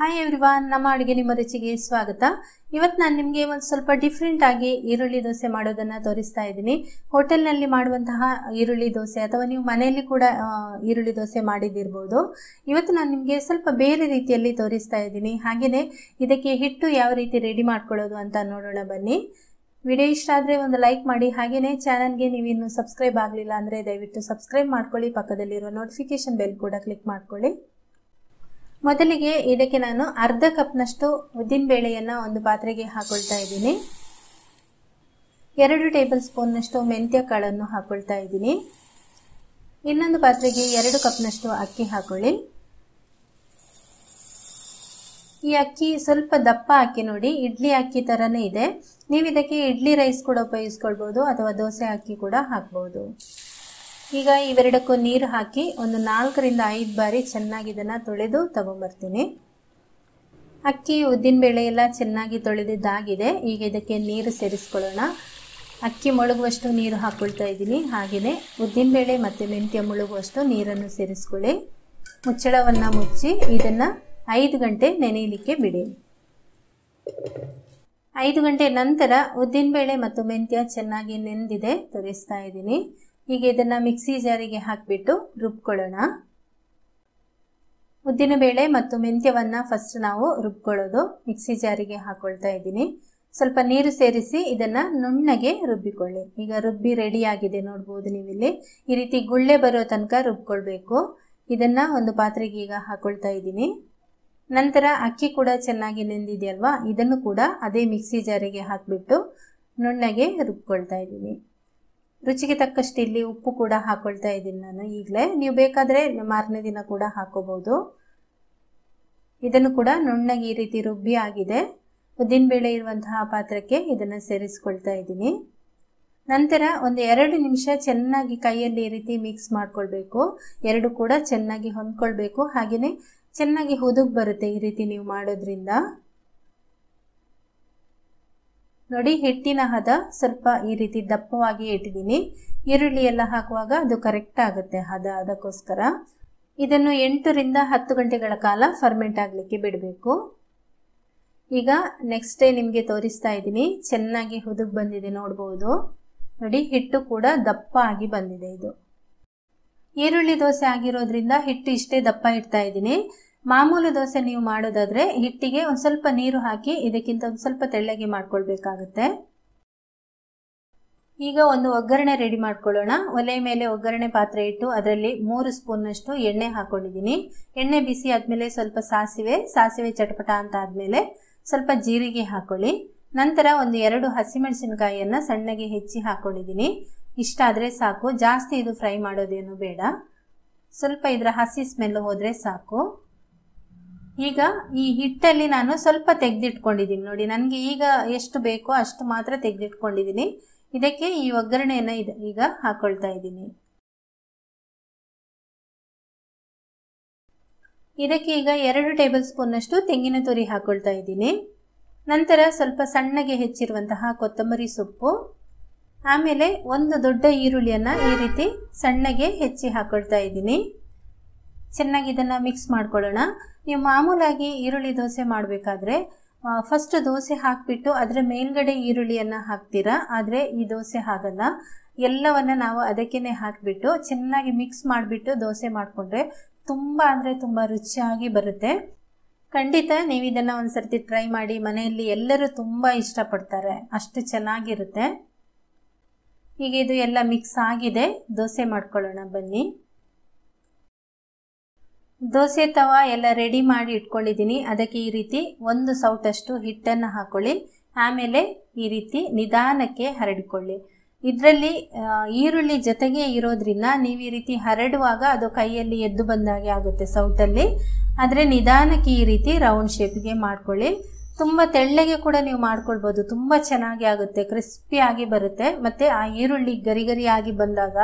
hi everyone ನಮ್ಮ ಅಡುಗೆ ನಿಮ್ಮ ರುಚಿಗೆ ಸ್ವಾಗತ ಇವತ್ತು ನಾನು ನಿಮಗೆ ಒಂದು ಸ್ವಲ್ಪ ಡಿಫ್ರೆಂಟ್ ಆಗಿ ಈರುಳ್ಳಿ ದೋಸೆ ಮಾಡೋದನ್ನು ತೋರಿಸ್ತಾ ಇದ್ದೀನಿ ಹೋಟೆಲ್ನಲ್ಲಿ ಮಾಡುವಂತಹ ಈರುಳ್ಳಿ ದೋಸೆ ಅಥವಾ ನೀವು ಮನೆಯಲ್ಲಿ ಕೂಡ ಈರುಳ್ಳಿ ದೋಸೆ ಮಾಡಿದ್ದಿರ್ಬೋದು ಇವತ್ತು ನಾನು ನಿಮಗೆ ಸ್ವಲ್ಪ ಬೇರೆ ರೀತಿಯಲ್ಲಿ ತೋರಿಸ್ತಾ ಇದ್ದೀನಿ ಹಾಗೆಯೇ ಇದಕ್ಕೆ ಹಿಟ್ಟು ಯಾವ ರೀತಿ ರೆಡಿ ಮಾಡ್ಕೊಳ್ಳೋದು ಅಂತ ನೋಡೋಣ ಬನ್ನಿ ವಿಡಿಯೋ ಇಷ್ಟ ಆದರೆ ಒಂದು ಲೈಕ್ ಮಾಡಿ ಹಾಗೆಯೇ ಚಾನಲ್ಗೆ ನೀವು ಇನ್ನೂ ಸಬ್ಸ್ಕ್ರೈಬ್ ಆಗಲಿಲ್ಲ ಅಂದರೆ ದಯವಿಟ್ಟು ಸಬ್ಸ್ಕ್ರೈಬ್ ಮಾಡ್ಕೊಳ್ಳಿ ಪಕ್ಕದಲ್ಲಿರೋ ನೋಟಿಫಿಕೇಷನ್ ಬೆಲ್ ಕೂಡ ಕ್ಲಿಕ್ ಮಾಡ್ಕೊಳ್ಳಿ ಮೊದಲಿಗೆ ಇದಕ್ಕೆ ನಾನು ಅರ್ಧ ಕಪ್ನಷ್ಟು ಬೇಳೆಯನ್ನು ಒಂದು ಪಾತ್ರೆಗೆ ಹಾಕೊಳ್ತಾ ಇದ್ದೀನಿ ಎರಡು ಟೇಬಲ್ ಸ್ಪೂನ್ನಷ್ಟು ಮೆಂತ್ಯ ಕಾಳನ್ನು ಹಾಕೊಳ್ತಾ ಇದ್ದೀನಿ ಇನ್ನೊಂದು ಪಾತ್ರೆಗೆ ಎರಡು ಕಪ್ನಷ್ಟು ಅಕ್ಕಿ ಹಾಕೊಳ್ಳಿ ಈ ಅಕ್ಕಿ ಸ್ವಲ್ಪ ದಪ್ಪ ಹಾಕಿ ನೋಡಿ ಇಡ್ಲಿ ಅಕ್ಕಿ ಥರನೇ ಇದೆ ನೀವು ಇದಕ್ಕೆ ಇಡ್ಲಿ ರೈಸ್ ಕೂಡ ಉಪಯೋಗಿಸ್ಕೊಳ್ಬೋದು ಅಥವಾ ದೋಸೆ ಅಕ್ಕಿ ಕೂಡ ಹಾಕ್ಬೋದು ಈಗ ಇವೆರಡಕ್ಕೂ ನೀರು ಹಾಕಿ ಒಂದು ನಾಲ್ಕರಿಂದ ಐದು ಬಾರಿ ಚೆನ್ನಾಗಿ ಇದನ್ನು ತೊಳೆದು ತಗೊಂಬರ್ತೀನಿ ಅಕ್ಕಿ ಉದ್ದಿನಬೇಳೆ ಎಲ್ಲ ಚೆನ್ನಾಗಿ ತೊಳೆದಿದ್ದಾಗಿದೆ ಈಗ ಇದಕ್ಕೆ ನೀರು ಸೇರಿಸ್ಕೊಳ್ಳೋಣ ಅಕ್ಕಿ ಮುಳುಗುವಷ್ಟು ನೀರು ಹಾಕ್ಕೊಳ್ತಾ ಇದ್ದೀನಿ ಹಾಗೆಯೇ ಉದ್ದಿನಬೇಳೆ ಮತ್ತು ಮೆಂತ್ಯ ಮುಳುಗುವಷ್ಟು ನೀರನ್ನು ಸೇರಿಸ್ಕೊಳ್ಳಿ ಮುಚ್ಚಳವನ್ನು ಮುಚ್ಚಿ ಇದನ್ನು ಐದು ಗಂಟೆ ನೆನೆಯಲಿಕ್ಕೆ ಬಿಡಿ ಐದು ಗಂಟೆ ನಂತರ ಉದ್ದಿನಬೇಳೆ ಮತ್ತು ಮೆಂತ್ಯ ಚೆನ್ನಾಗಿ ನೆಂದಿದೆ ತೊರೆಸ್ತಾ ಇದ್ದೀನಿ ಈಗ ಇದನ್ನು ಮಿಕ್ಸಿ ಜಾರಿಗೆ ಹಾಕಿಬಿಟ್ಟು ರುಬ್ಕೊಳ್ಳೋಣ ಉದ್ದಿನ ಬೇಳೆ ಮತ್ತು ಮೆಂತ್ಯವನ್ನು ಫಸ್ಟ್ ನಾವು ರುಬ್ಕೊಳ್ಳೋದು ಮಿಕ್ಸಿ ಜಾರಿಗೆ ಹಾಕೊಳ್ತಾ ಇದ್ದೀನಿ ಸ್ವಲ್ಪ ನೀರು ಸೇರಿಸಿ ಇದನ್ನು ನುಣ್ಣಗೆ ರುಬ್ಬಿಕೊಳ್ಳಿ ಈಗ ರುಬ್ಬಿ ರೆಡಿಯಾಗಿದೆ ನೋಡ್ಬೋದು ನೀವಿಲ್ಲಿ ಈ ರೀತಿ ಗುಳ್ಳೆ ಬರೋ ತನಕ ರುಬ್ಕೊಳ್ಬೇಕು ಇದನ್ನು ಒಂದು ಪಾತ್ರೆಗೆ ಈಗ ಹಾಕೊಳ್ತಾ ಇದ್ದೀನಿ ನಂತರ ಅಕ್ಕಿ ಕೂಡ ಚೆನ್ನಾಗಿ ನೆಂದಿದೆಯಲ್ವಾ ಇದನ್ನು ಕೂಡ ಅದೇ ಮಿಕ್ಸಿ ಜಾರಿಗೆ ಹಾಕಿಬಿಟ್ಟು ನುಣ್ಣಗೆ ರುಬ್ಕೊಳ್ತಾ ಇದ್ದೀನಿ ರುಚಿಗೆ ತಕ್ಕಷ್ಟು ಇಲ್ಲಿ ಉಪ್ಪು ಕೂಡ ಹಾಕೊಳ್ತಾ ಇದ್ದೀನಿ ನಾನು ಈಗಲೇ ನೀವು ಬೇಕಾದರೆ ಮಾರನೇ ದಿನ ಕೂಡ ಹಾಕೋಬೋದು ಇದನ್ನು ಕೂಡ ನುಣ್ಣಗೆ ಈ ರೀತಿ ರುಬ್ಬಿ ಆಗಿದೆ ಉದ್ದಿನಬೇಳೆ ಇರುವಂತಹ ಪಾತ್ರಕ್ಕೆ ಇದನ್ನು ಸೇರಿಸ್ಕೊಳ್ತಾ ಇದ್ದೀನಿ ನಂತರ ಒಂದು ಎರಡು ನಿಮಿಷ ಚೆನ್ನಾಗಿ ಕೈಯಲ್ಲಿ ಈ ರೀತಿ ಮಿಕ್ಸ್ ಮಾಡ್ಕೊಳ್ಬೇಕು ಎರಡು ಕೂಡ ಚೆನ್ನಾಗಿ ಹೊಂದ್ಕೊಳ್ಬೇಕು ಹಾಗೆಯೇ ಚೆನ್ನಾಗಿ ಹುದುಗ್ ಬರುತ್ತೆ ಈ ರೀತಿ ನೀವು ಮಾಡೋದ್ರಿಂದ ನೋಡಿ ಹಿಟ್ಟಿನ ಹದ ಸ್ವಲ್ಪ ಈ ರೀತಿ ದಪ್ಪವಾಗಿ ಇಟ್ಟಿದ್ದೀನಿ ಈರುಳ್ಳಿ ಎಲ್ಲ ಹಾಕುವಾಗ ಅದು ಕರೆಕ್ಟ್ ಆಗುತ್ತೆ ಹದ ಅದಕ್ಕೋಸ್ಕರ ಇದನ್ನು ಎಂಟರಿಂದ ಹತ್ತು ಗಂಟೆಗಳ ಕಾಲ ಫರ್ಮೆಂಟ್ ಆಗಲಿಕ್ಕೆ ಬಿಡಬೇಕು ಈಗ ನೆಕ್ಸ್ಟ್ ಡೇ ನಿಮಗೆ ತೋರಿಸ್ತಾ ಇದ್ದೀನಿ ಚೆನ್ನಾಗಿ ಹುದುಗ್ ಬಂದಿದೆ ನೋಡ್ಬೋದು ನೋಡಿ ಹಿಟ್ಟು ಕೂಡ ದಪ್ಪ ಆಗಿ ಬಂದಿದೆ ಇದು ಈರುಳ್ಳಿ ದೋಸೆ ಆಗಿರೋದ್ರಿಂದ ಹಿಟ್ಟು ಇಷ್ಟೇ ದಪ್ಪ ಇಡ್ತಾ ಇದ್ದೀನಿ ಮಾಮೂಲಿ ದೋಸೆ ನೀವು ಮಾಡೋದಾದರೆ ಹಿಟ್ಟಿಗೆ ಒಂದು ಸ್ವಲ್ಪ ನೀರು ಹಾಕಿ ಇದಕ್ಕಿಂತ ಒಂದು ಸ್ವಲ್ಪ ತೆಳ್ಳಗೆ ಮಾಡ್ಕೊಳ್ಬೇಕಾಗತ್ತೆ ಈಗ ಒಂದು ಒಗ್ಗರಣೆ ರೆಡಿ ಮಾಡ್ಕೊಳ್ಳೋಣ ಒಲೆ ಮೇಲೆ ಒಗ್ಗರಣೆ ಪಾತ್ರೆ ಇಟ್ಟು ಅದರಲ್ಲಿ ಮೂರು ಸ್ಪೂನ್ನಷ್ಟು ಎಣ್ಣೆ ಹಾಕೊಂಡಿದ್ದೀನಿ ಎಣ್ಣೆ ಬಿಸಿ ಆದಮೇಲೆ ಸ್ವಲ್ಪ ಸಾಸಿವೆ ಸಾಸಿವೆ ಚಟಪಟ ಅಂತ ಆದ್ಮೇಲೆ ಸ್ವಲ್ಪ ಜೀರಿಗೆ ಹಾಕೊಳ್ಳಿ ನಂತರ ಒಂದು ಎರಡು ಹಸಿಮೆಣಸಿನಕಾಯಿಯನ್ನು ಸಣ್ಣಗೆ ಹೆಚ್ಚಿ ಹಾಕೊಂಡಿದ್ದೀನಿ ಇಷ್ಟ ಆದರೆ ಸಾಕು ಜಾಸ್ತಿ ಇದು ಫ್ರೈ ಮಾಡೋದೇನು ಬೇಡ ಸ್ವಲ್ಪ ಇದರ ಹಸಿ ಸ್ಮೆಲ್ ಹೋದರೆ ಸಾಕು ಈಗ ಈ ಹಿಟ್ಟಲ್ಲಿ ನಾನು ಸ್ವಲ್ಪ ತೆಗೆದಿಟ್ಕೊಂಡಿದ್ದೀನಿ ನೋಡಿ ನನಗೆ ಈಗ ಎಷ್ಟು ಬೇಕೋ ಅಷ್ಟು ಮಾತ್ರ ತೆಗೆದಿಟ್ಕೊಂಡಿದ್ದೀನಿ ಇದಕ್ಕೆ ಈ ಒಗ್ಗರಣೆಯನ್ನು ಇದು ಈಗ ಹಾಕೊಳ್ತಾ ಇದ್ದೀನಿ ಇದಕ್ಕೆ ಈಗ ಎರಡು ಟೇಬಲ್ ಅಷ್ಟು ತೆಂಗಿನ ತುರಿ ಹಾಕೊಳ್ತಾ ಇದ್ದೀನಿ ನಂತರ ಸ್ವಲ್ಪ ಸಣ್ಣಗೆ ಹೆಚ್ಚಿರುವಂತಹ ಕೊತ್ತಂಬರಿ ಸೊಪ್ಪು ಆಮೇಲೆ ಒಂದು ದೊಡ್ಡ ಈರುಳ್ಳಿಯನ್ನು ಈ ರೀತಿ ಸಣ್ಣಗೆ ಹೆಚ್ಚಿ ಹಾಕೊಳ್ತಾ ಇದ್ದೀನಿ ಚೆನ್ನಾಗಿ ಇದನ್ನು ಮಿಕ್ಸ್ ಮಾಡ್ಕೊಳ್ಳೋಣ ನೀವು ಮಾಮೂಲಾಗಿ ಈರುಳ್ಳಿ ದೋಸೆ ಮಾಡಬೇಕಾದ್ರೆ ಫಸ್ಟ್ ದೋಸೆ ಹಾಕಿಬಿಟ್ಟು ಅದರ ಮೇಲ್ಗಡೆ ಈರುಳ್ಳಿಯನ್ನು ಹಾಕ್ತೀರಾ ಆದರೆ ಈ ದೋಸೆ ಹಾಗಲ್ಲ ಎಲ್ಲವನ್ನು ನಾವು ಅದಕ್ಕೇ ಹಾಕಿಬಿಟ್ಟು ಚೆನ್ನಾಗಿ ಮಿಕ್ಸ್ ಮಾಡಿಬಿಟ್ಟು ದೋಸೆ ಮಾಡಿಕೊಂಡ್ರೆ ತುಂಬ ಅಂದರೆ ತುಂಬ ರುಚಿಯಾಗಿ ಬರುತ್ತೆ ಖಂಡಿತ ನೀವು ಇದನ್ನು ಒಂದು ಸರ್ತಿ ಟ್ರೈ ಮಾಡಿ ಮನೆಯಲ್ಲಿ ಎಲ್ಲರೂ ತುಂಬ ಇಷ್ಟಪಡ್ತಾರೆ ಅಷ್ಟು ಚೆನ್ನಾಗಿರುತ್ತೆ ಈಗ ಇದು ಎಲ್ಲ ಮಿಕ್ಸ್ ಆಗಿದೆ ದೋಸೆ ಮಾಡ್ಕೊಳ್ಳೋಣ ಬನ್ನಿ ದೋಸೆ ತವ ಎಲ್ಲ ರೆಡಿ ಮಾಡಿ ಇಟ್ಕೊಂಡಿದ್ದೀನಿ ಅದಕ್ಕೆ ಈ ರೀತಿ ಒಂದು ಸೌಟಷ್ಟು ಹಿಟ್ಟನ್ನು ಹಾಕ್ಕೊಳ್ಳಿ ಆಮೇಲೆ ಈ ರೀತಿ ನಿಧಾನಕ್ಕೆ ಹರಡಿಕೊಳ್ಳಿ ಇದರಲ್ಲಿ ಈರುಳ್ಳಿ ಜೊತೆಗೆ ಇರೋದ್ರಿಂದ ನೀವು ಈ ರೀತಿ ಹರಡುವಾಗ ಅದು ಕೈಯಲ್ಲಿ ಎದ್ದು ಬಂದಾಗೆ ಆಗುತ್ತೆ ಸೌಟಲ್ಲಿ ಆದರೆ ನಿಧಾನಕ್ಕೆ ಈ ರೀತಿ ರೌಂಡ್ ಶೇಪ್ಗೆ ಮಾಡ್ಕೊಳ್ಳಿ ತುಂಬ ತೆಳ್ಳಗೆ ಕೂಡ ನೀವು ಮಾಡ್ಕೊಳ್ಬೋದು ತುಂಬ ಚೆನ್ನಾಗಿ ಆಗುತ್ತೆ ಕ್ರಿಸ್ಪಿ ಆಗಿ ಬರುತ್ತೆ ಮತ್ತು ಆ ಈರುಳ್ಳಿ ಗರಿ ಗರಿಯಾಗಿ ಬಂದಾಗ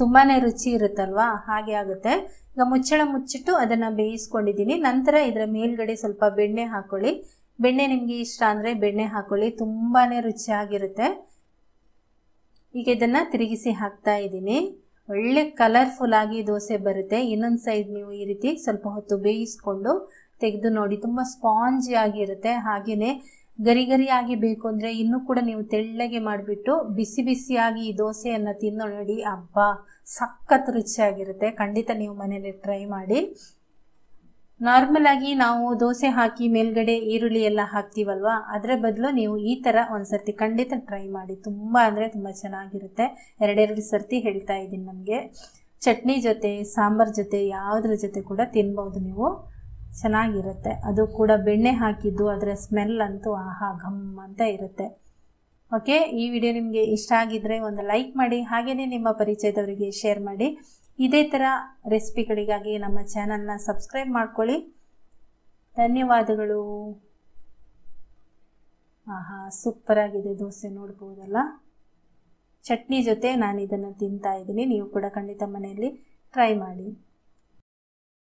ತುಂಬಾ ರುಚಿ ಇರುತ್ತಲ್ವಾ ಹಾಗೆ ಆಗುತ್ತೆ ಈಗ ಮುಚ್ಚಳ ಮುಚ್ಚಿಟ್ಟು ಅದನ್ನು ಬೇಯಿಸ್ಕೊಂಡಿದ್ದೀನಿ ನಂತರ ಇದರ ಮೇಲ್ಗಡೆ ಸ್ವಲ್ಪ ಬೆಣ್ಣೆ ಹಾಕ್ಕೊಳ್ಳಿ ಬೆಣ್ಣೆ ನಿಮಗೆ ಇಷ್ಟ ಅಂದರೆ ಬೆಣ್ಣೆ ಹಾಕ್ಕೊಳ್ಳಿ ತುಂಬಾ ರುಚಿಯಾಗಿರುತ್ತೆ ಈಗ ಇದನ್ನು ತಿರುಗಿಸಿ ಹಾಕ್ತಾ ಇದ್ದೀನಿ ಒಳ್ಳೆ ಕಲರ್ಫುಲ್ ಆಗಿ ದೋಸೆ ಬರುತ್ತೆ ಇನ್ನೊಂದು ಸೈಡ್ ನೀವು ಈ ರೀತಿ ಸ್ವಲ್ಪ ಹೊತ್ತು ಬೇಯಿಸ್ಕೊಂಡು ತೆಗೆದು ನೋಡಿ ತುಂಬ ಸ್ಪಾಂಜ್ ಆಗಿರುತ್ತೆ ಹಾಗೇನೆ ಗರಿ ಗರಿಯಾಗಿ ಬೇಕು ಅಂದರೆ ಇನ್ನೂ ಕೂಡ ನೀವು ತೆಳ್ಳಗೆ ಮಾಡಿಬಿಟ್ಟು ಬಿಸಿ ಬಿಸಿಯಾಗಿ ಈ ದೋಸೆಯನ್ನು ತಿನ್ನೋ ನೋಡಿ ಹಬ್ಬ ಸಖತ್ ರುಚಿಯಾಗಿರುತ್ತೆ ಖಂಡಿತ ನೀವು ಮನೇಲಿ ಟ್ರೈ ಮಾಡಿ ನಾರ್ಮಲ್ ಆಗಿ ನಾವು ದೋಸೆ ಹಾಕಿ ಮೇಲ್ಗಡೆ ಈರುಳ್ಳಿ ಎಲ್ಲ ಹಾಕ್ತೀವಲ್ವಾ ಅದರ ಬದಲು ನೀವು ಈ ಥರ ಒಂದ್ಸರ್ತಿ ಖಂಡಿತ ಟ್ರೈ ಮಾಡಿ ತುಂಬ ಅಂದರೆ ತುಂಬ ಚೆನ್ನಾಗಿರುತ್ತೆ ಎರಡೆರಡು ಸರ್ತಿ ಹೇಳ್ತಾ ಇದ್ದೀನಿ ನಮಗೆ ಚಟ್ನಿ ಜೊತೆ ಸಾಂಬಾರ್ ಜೊತೆ ಯಾವುದ್ರ ಜೊತೆ ಕೂಡ ತಿನ್ಬೋದು ನೀವು ಚೆನ್ನಾಗಿರುತ್ತೆ ಅದು ಕೂಡ ಬೆಣ್ಣೆ ಹಾಕಿದ್ದು ಅದರ ಸ್ಮೆಲ್ ಅಂತೂ ಆಹಾ ಘಮ್ ಅಂತ ಇರುತ್ತೆ ಓಕೆ ಈ ವಿಡಿಯೋ ನಿಮಗೆ ಇಷ್ಟ ಆಗಿದ್ದರೆ ಒಂದು ಲೈಕ್ ಮಾಡಿ ಹಾಗೆಯೇ ನಿಮ್ಮ ಪರಿಚಯದವರಿಗೆ ಶೇರ್ ಮಾಡಿ ಇದೇ ಥರ ರೆಸಿಪಿಗಳಿಗಾಗಿ ನಮ್ಮ ಚಾನಲ್ನ ಸಬ್ಸ್ಕ್ರೈಬ್ ಮಾಡ್ಕೊಳ್ಳಿ ಧನ್ಯವಾದಗಳು ಆಹಾ ಸೂಪರಾಗಿದೆ ದೋಸೆ ನೋಡ್ಬೋದಲ್ಲ ಚಟ್ನಿ ಜೊತೆ ನಾನು ಇದನ್ನು ತಿಂತಾ ಇದ್ದೀನಿ ನೀವು ಕೂಡ ಖಂಡಿತ ಮನೆಯಲ್ಲಿ ಟ್ರೈ ಮಾಡಿ